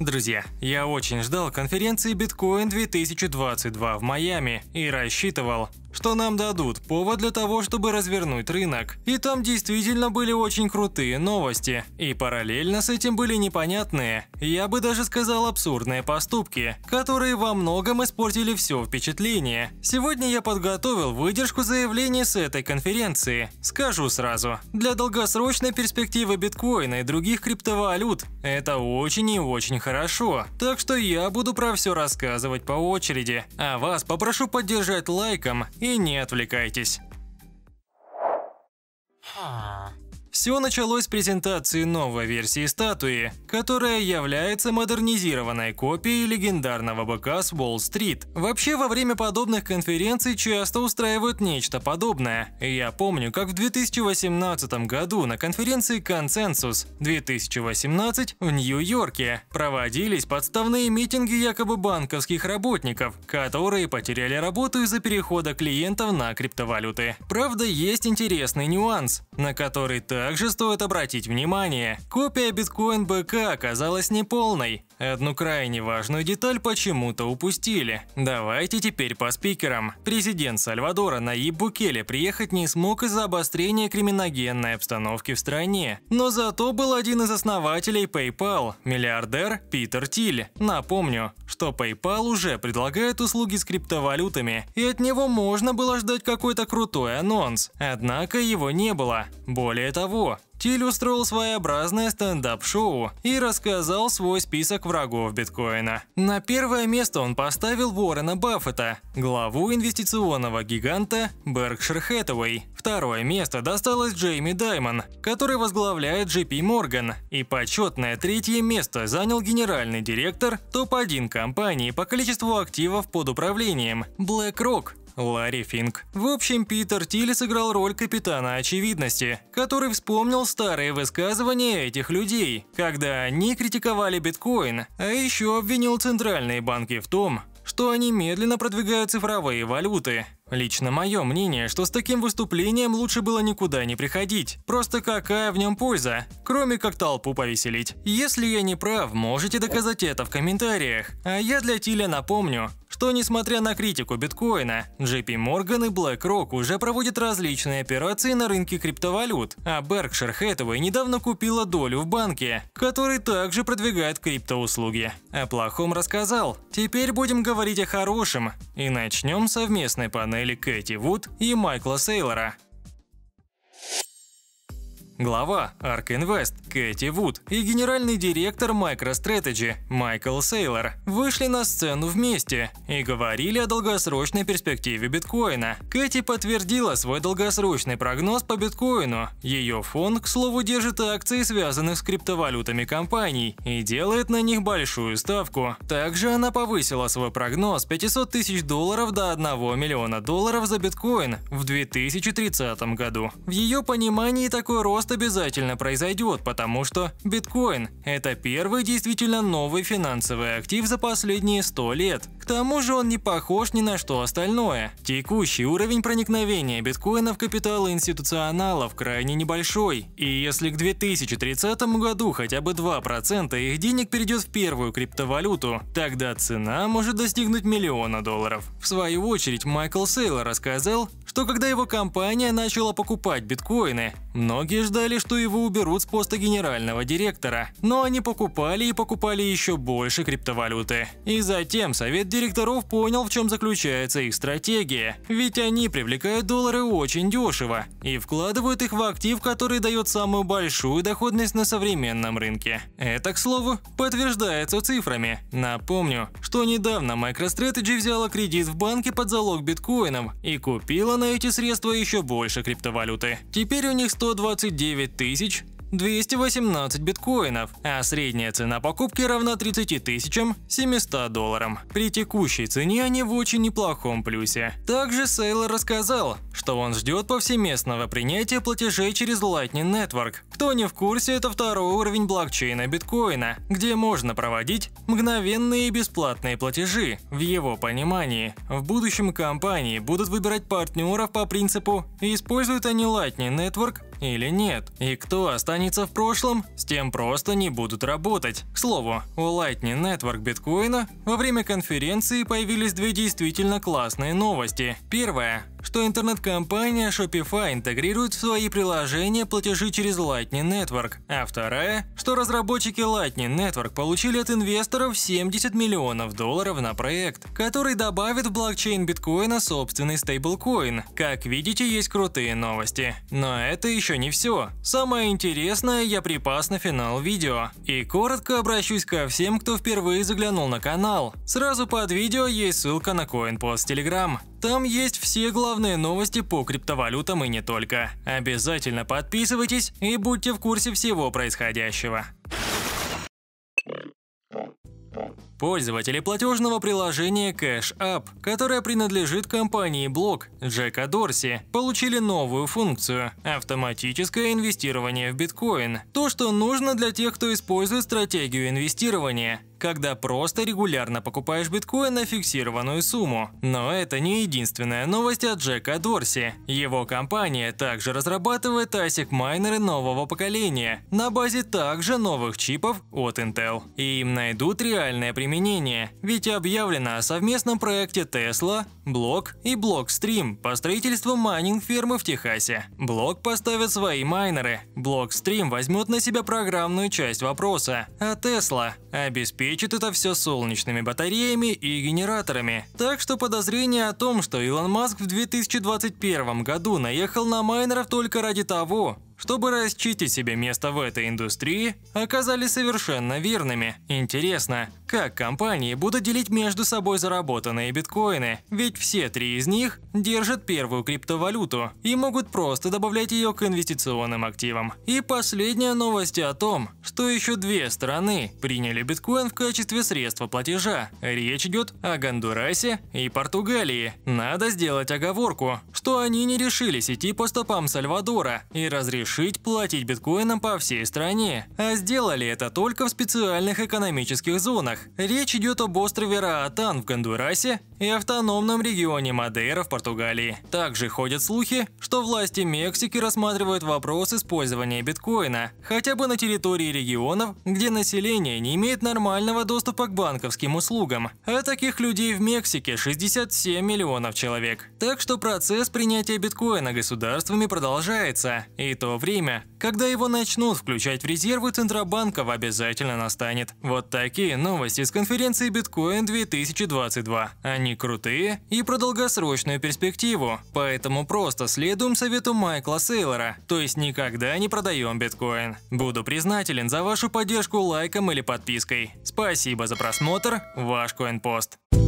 Друзья, я очень ждал конференции Bitcoin 2022 в Майами и рассчитывал, что нам дадут повод для того, чтобы развернуть рынок. И там действительно были очень крутые новости. И параллельно с этим были непонятные, я бы даже сказал абсурдные поступки, которые во многом испортили все впечатление. Сегодня я подготовил выдержку заявлений с этой конференции. Скажу сразу, для долгосрочной перспективы биткоина и других криптовалют это очень и очень хорошо. Так что я буду про все рассказывать по очереди. А вас попрошу поддержать лайком и не отвлекайтесь. Все началось с презентации новой версии статуи, которая является модернизированной копией легендарного быка с Уолл-стрит. Вообще, во время подобных конференций часто устраивают нечто подобное. Я помню, как в 2018 году на конференции «Консенсус» 2018 в Нью-Йорке проводились подставные митинги якобы банковских работников, которые потеряли работу из-за перехода клиентов на криптовалюты. Правда, есть интересный нюанс, на который так также стоит обратить внимание, копия Bitcoin БК оказалась неполной. Одну крайне важную деталь почему-то упустили. Давайте теперь по спикерам. Президент Сальвадора Наиб Букеле приехать не смог из-за обострения криминогенной обстановки в стране. Но зато был один из основателей PayPal, миллиардер Питер Тиль. Напомню, что PayPal уже предлагает услуги с криптовалютами, и от него можно было ждать какой-то крутой анонс, однако его не было. Более того, Тиль устроил своеобразное стендап-шоу и рассказал свой список врагов биткоина. На первое место он поставил Уоррена Баффета, главу инвестиционного гиганта Berkshire Hathaway. Второе место досталось Джейми Даймон, который возглавляет JP Morgan, и почетное третье место занял генеральный директор топ-1 компании по количеству активов под управлением BlackRock Ларри Финк. В общем, Питер Тилли сыграл роль капитана очевидности, который вспомнил старые высказывания этих людей, когда они критиковали биткоин, а еще обвинил центральные банки в том, что они медленно продвигают цифровые валюты. Лично мое мнение, что с таким выступлением лучше было никуда не приходить. Просто какая в нем польза, кроме как толпу повеселить. Если я не прав, можете доказать это в комментариях. А я для Тиля напомню, что несмотря на критику биткоина, JP Morgan и BlackRock уже проводят различные операции на рынке криптовалют, а Berkshire Hathaway недавно купила долю в банке, который также продвигает криптоуслуги. О плохом рассказал, теперь будем говорить о хорошем и начнем совместной панели Кэти Вуд и Майкла Сейлора глава Ark Invest Кэти Вуд и генеральный директор MicroStrategy Майкл Сейлор вышли на сцену вместе и говорили о долгосрочной перспективе биткоина. Кэти подтвердила свой долгосрочный прогноз по биткоину. Ее фонд, к слову, держит акции, связанных с криптовалютами компаний, и делает на них большую ставку. Также она повысила свой прогноз 500 тысяч долларов до 1 миллиона долларов за биткоин в 2030 году. В ее понимании такой рост рост обязательно произойдет, потому что биткоин – это первый действительно новый финансовый актив за последние 100 лет. К тому же он не похож ни на что остальное. Текущий уровень проникновения биткоина в капиталы институционалов крайне небольшой. И если к 2030 году хотя бы 2% их денег перейдет в первую криптовалюту, тогда цена может достигнуть миллиона долларов. В свою очередь Майкл Сейлор рассказал, что когда его компания начала покупать биткоины, Многие ждали, что его уберут с поста генерального директора, но они покупали и покупали еще больше криптовалюты. И затем совет директоров понял, в чем заключается их стратегия. Ведь они привлекают доллары очень дешево и вкладывают их в актив, который дает самую большую доходность на современном рынке. Это, к слову, подтверждается цифрами. Напомню, что недавно MicroStrategy взяла кредит в банке под залог биткоинов и купила на эти средства еще больше криптовалюты. Теперь у них 129 тысяч 218 биткоинов, а средняя цена покупки равна 30 тысячам 700 долларам. При текущей цене они в очень неплохом плюсе. Также Сейлор рассказал, что он ждет повсеместного принятия платежей через Lightning Network, кто не в курсе, это второй уровень блокчейна биткоина, где можно проводить мгновенные и бесплатные платежи. В его понимании, в будущем компании будут выбирать партнеров по принципу «используют они Lightning Network или нет. И кто останется в прошлом, с тем просто не будут работать. К слову, у Lightning Network биткоина во время конференции появились две действительно классные новости. Первая что интернет-компания Shopify интегрирует в свои приложения платежи через Lightning Network, а вторая, что разработчики Lightning Network получили от инвесторов 70 миллионов долларов на проект, который добавит в блокчейн биткоина собственный стейблкоин. Как видите, есть крутые новости. Но это еще не все. Самое интересное я припас на финал видео. И коротко обращусь ко всем, кто впервые заглянул на канал. Сразу под видео есть ссылка на CoinPost Telegram. Там есть все главные новости по криптовалютам и не только. Обязательно подписывайтесь и будьте в курсе всего происходящего. Пользователи платежного приложения Cash App, которое принадлежит компании Block Джека Дорси, получили новую функцию – автоматическое инвестирование в биткоин. То, что нужно для тех, кто использует стратегию инвестирования когда просто регулярно покупаешь биткоин на фиксированную сумму. Но это не единственная новость от Джека Дорси. Его компания также разрабатывает ASIC-майнеры нового поколения на базе также новых чипов от Intel. И им найдут реальное применение, ведь объявлено о совместном проекте Tesla, Block и Blockstream по строительству майнинг-фермы в Техасе. Block поставит свои майнеры, Blockstream возьмет на себя программную часть вопроса, а Tesla обеспечит обеспечит это все солнечными батареями и генераторами. Так что подозрение о том, что Илон Маск в 2021 году наехал на майнеров только ради того, чтобы расчистить себе место в этой индустрии, оказались совершенно верными. Интересно, как компании будут делить между собой заработанные биткоины? Ведь все три из них держат первую криптовалюту и могут просто добавлять ее к инвестиционным активам. И последняя новость о том, что еще две страны приняли биткоин в качестве средства платежа. Речь идет о Гондурасе и Португалии. Надо сделать оговорку, что они не решились идти по стопам Сальвадора и разрешить платить биткоином по всей стране, а сделали это только в специальных экономических зонах, Речь идет об острове Раатан в Гондурасе и автономном регионе Мадейра в Португалии. Также ходят слухи, что власти Мексики рассматривают вопрос использования биткоина, хотя бы на территории регионов, где население не имеет нормального доступа к банковским услугам. А таких людей в Мексике 67 миллионов человек. Так что процесс принятия биткоина государствами продолжается, и то время, когда его начнут включать в резервы Центробанка обязательно настанет. Вот такие новости новости с конференции Bitcoin 2022. Они крутые и про долгосрочную перспективу, поэтому просто следуем совету Майкла Сейлора, то есть никогда не продаем биткоин. Буду признателен за вашу поддержку лайком или подпиской. Спасибо за просмотр, ваш CoinPost.